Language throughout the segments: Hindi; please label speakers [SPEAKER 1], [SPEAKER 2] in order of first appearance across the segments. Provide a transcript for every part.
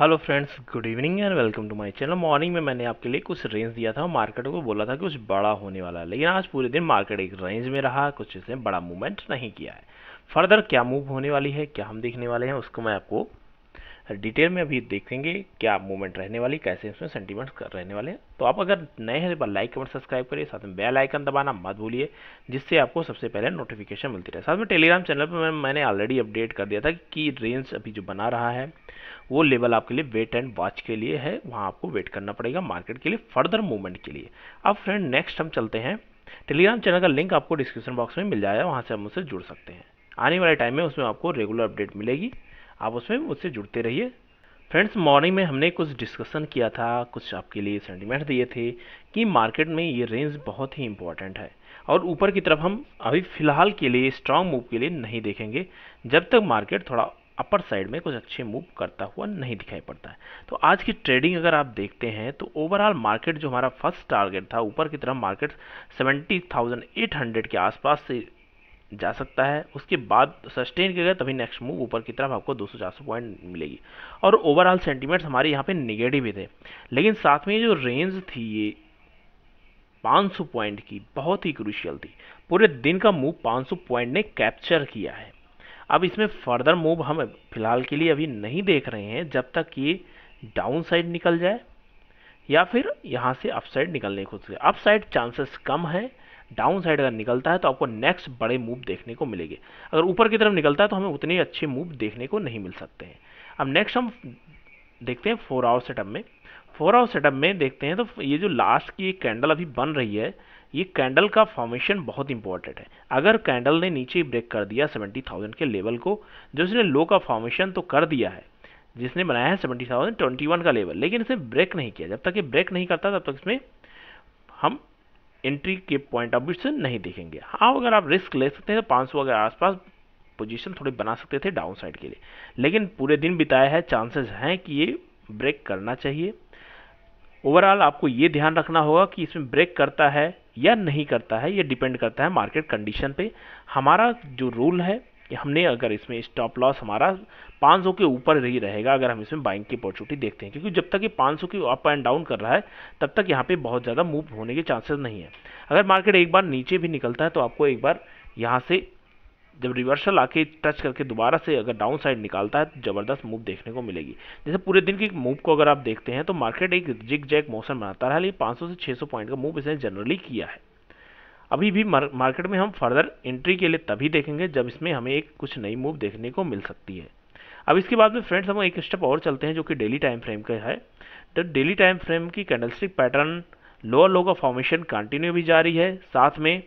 [SPEAKER 1] hello friends good evening and welcome to my channel morning में मैंने आपके लिए कुछ रेंज दिया था मार्केट को बोला था कि कुछ बड़ा होने वाला है लेकिन आज पूरे दिन मार्केट एक रेंज में रहा कुछ इसने बड़ा मूवमेंट नहीं किया है फर्दर क्या मूव होने वाली है क्या हम देखने वाले हैं उसको मैं आपको डिटेल में अभी देखेंगे क्या मूवमेंट रहने वाली कैसे इसमें सेंटीमेंट्स रहने वाले हैं तो आप अगर नए हैं तो लाइक कमेंट सब्सक्राइब करिए साथ में बेल आइकन दबाना मत भूलिए जिससे आपको सबसे पहले नोटिफिकेशन मिलती रहे साथ में टेलीग्राम चैनल पर मैंने ऑलरेडी अपडेट कर दिया था कि रेंज अभी जो बना रहा है वो लेवल आपके लिए वेट एंड वॉच के लिए है वहाँ आपको वेट करना पड़ेगा मार्केट के लिए फर्दर मूवमेंट के लिए अब फ्रेंड नेक्स्ट हम चलते हैं टेलीग्राम चैनल का लिंक आपको डिस्क्रिप्शन बॉक्स में मिल जाएगा वहाँ से हम उससे जुड़ सकते हैं आने वाले टाइम में उसमें आपको रेगुलर अपडेट मिलेगी आप उसमें मुझसे जुड़ते रहिए फ्रेंड्स मॉर्निंग में हमने कुछ डिस्कशन किया था कुछ आपके लिए सेंटिमेंट दिए थे कि मार्केट में ये रेंज बहुत ही इंपॉर्टेंट है और ऊपर की तरफ हम अभी फ़िलहाल के लिए स्ट्रांग मूव के लिए नहीं देखेंगे जब तक मार्केट थोड़ा अपर साइड में कुछ अच्छे मूव करता हुआ नहीं दिखाई पड़ता है तो आज की ट्रेडिंग अगर आप देखते हैं तो ओवरऑल मार्केट जो हमारा फर्स्ट टारगेट था ऊपर की तरफ मार्केट 70,800 के आसपास से जा सकता है उसके बाद सस्टेन गया तभी नेक्स्ट मूव ऊपर की तरफ आपको 200 सौ पॉइंट मिलेगी और ओवरऑल सेंटीमेंट्स हमारे यहाँ पे निगेटिव ही थे लेकिन साथ में जो रेंज थी ये 500 पॉइंट की बहुत ही क्रूशियल थी पूरे दिन का मूव 500 पॉइंट ने कैप्चर किया है अब इसमें फर्दर मूव हम फिलहाल के लिए अभी नहीं देख रहे हैं जब तक ये डाउन साइड निकल जाए या फिर यहाँ से अप साइड निकलने की कोशिश अप साइड चांसेस कम है डाउन साइड अगर निकलता है तो आपको नेक्स्ट बड़े मूव देखने को मिलेंगे अगर ऊपर की तरफ निकलता है तो हमें उतने अच्छे मूव देखने को नहीं मिल सकते हैं अब नेक्स्ट हम देखते हैं फोर आवर सेटअप में फोर आवर सेटअप में देखते हैं तो ये जो लास्ट की कैंडल अभी बन रही है ये कैंडल का फॉर्मेशन बहुत इंपॉर्टेंट है अगर कैंडल ने नीचे ब्रेक कर दिया सेवेंटी थाउजेंड के लेवल को जो इसने लो का फॉर्मेशन तो कर दिया है जिसने बनाया है सेवेंटी थाउजेंड ट्वेंटी वन का लेवल लेकिन इसने ब्रेक नहीं किया जब तक ये ब्रेक नहीं करता तब तक इसमें हम एंट्री के पॉइंट ऑफ व्यू से नहीं देखेंगे हाँ अगर आप रिस्क ले सकते हैं तो पाँच सौ के आसपास पोजीशन थोड़ी बना सकते थे डाउन साइड के लिए लेकिन पूरे दिन बिताया है चांसेस हैं कि ये ब्रेक करना चाहिए ओवरऑल आपको ये ध्यान रखना होगा कि इसमें ब्रेक करता है या नहीं करता है ये डिपेंड करता है मार्केट कंडीशन पे हमारा जो रूल है हमने अगर इसमें स्टॉप लॉस हमारा 500 के ऊपर ही रहेगा अगर हम इसमें बाइंग की अपॉर्चुनिटी देखते हैं क्योंकि जब तक ये 500 की अप एंड डाउन कर रहा है तब तक यहाँ पे बहुत ज़्यादा मूव होने के चांसेस नहीं है अगर मार्केट एक बार नीचे भी निकलता है तो आपको एक बार यहाँ से जब रिवर्सल आके टच करके दोबारा से अगर डाउन साइड निकालता है तो ज़बरदस्त मूव देखने को मिलेगी जैसे पूरे दिन की मूव को अगर आप देखते हैं तो मार्केट एक जिग जैक मौसम बनाता रहा लेकिन सौ से छः पॉइंट का मूव इसने जनरली किया है अभी भी मार्केट में हम फर्दर एंट्री के लिए तभी देखेंगे जब इसमें हमें एक कुछ नई मूव देखने को मिल सकती है अब इसके बाद में फ्रेंड्स हम एक स्टेप और चलते हैं जो कि डेली टाइम फ्रेम का है तो डेली टाइम फ्रेम की कैंडलस्टिक पैटर्न लोअर लो का फॉर्मेशन कंटिन्यू भी जारी है साथ में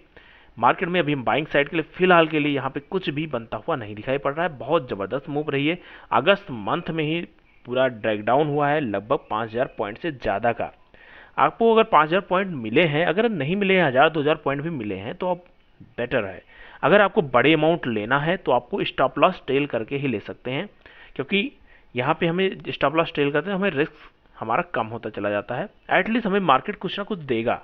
[SPEAKER 1] मार्केट में अभी हम बाइंग साइड के लिए फिलहाल के लिए यहाँ पे कुछ भी बनता हुआ नहीं दिखाई पड़ रहा है बहुत ज़बरदस्त मूव रही है अगस्त मंथ में ही पूरा ड्रैग डाउन हुआ है लगभग 5000 पॉइंट से ज़्यादा का आपको अगर पाँच हज़ार पॉइंट मिले हैं अगर नहीं मिले हैं हज़ार दो हज़ार पॉइंट भी मिले हैं तो आप बेटर है अगर आपको बड़े अमाउंट लेना है तो आपको स्टॉप लॉस ट्रेल करके ही ले सकते हैं क्योंकि यहाँ पे हमें स्टॉप लॉस ट्रेल करते हैं हमें रिस्क हमारा कम होता चला जाता है एटलीस्ट हमें मार्केट कुछ ना कुछ देगा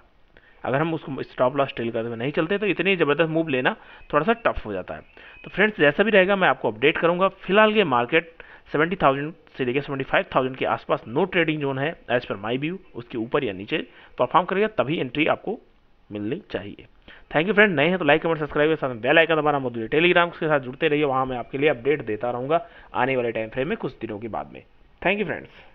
[SPEAKER 1] अगर हम उसको स्टॉप लॉस ट्रेल करते हुए नहीं चलते तो इतनी ज़बरदस्त मूव लेना थोड़ा सा टफ हो जाता है तो फ्रेंड्स जैसा भी रहेगा मैं आपको अपडेट करूँगा फिलहाल ये मार्केट सेवेंटी थाउजेंड से लेकर सेवेंटी फाइव थाउजेंड के आसपास नो ट्रेडिंग जोन है एज पर माई व्यू उसके ऊपर या नीचे परफॉर्म करेगा तभी एंट्री आपको मिलनी चाहिए थैंक यू फ्रेंड नए हैं तो लाइक कमेंट सब्सक्राइब के साथ बेल आइकन दबाना मत भूलिए टेलीग्राम के साथ जुड़ते रहिए वहाँ मैं आपके लिए अपडेट देता रहूँगा आने वाले टाइम फ्रेम में कुछ दिनों के बाद में थैंक यू फ्रेंड्स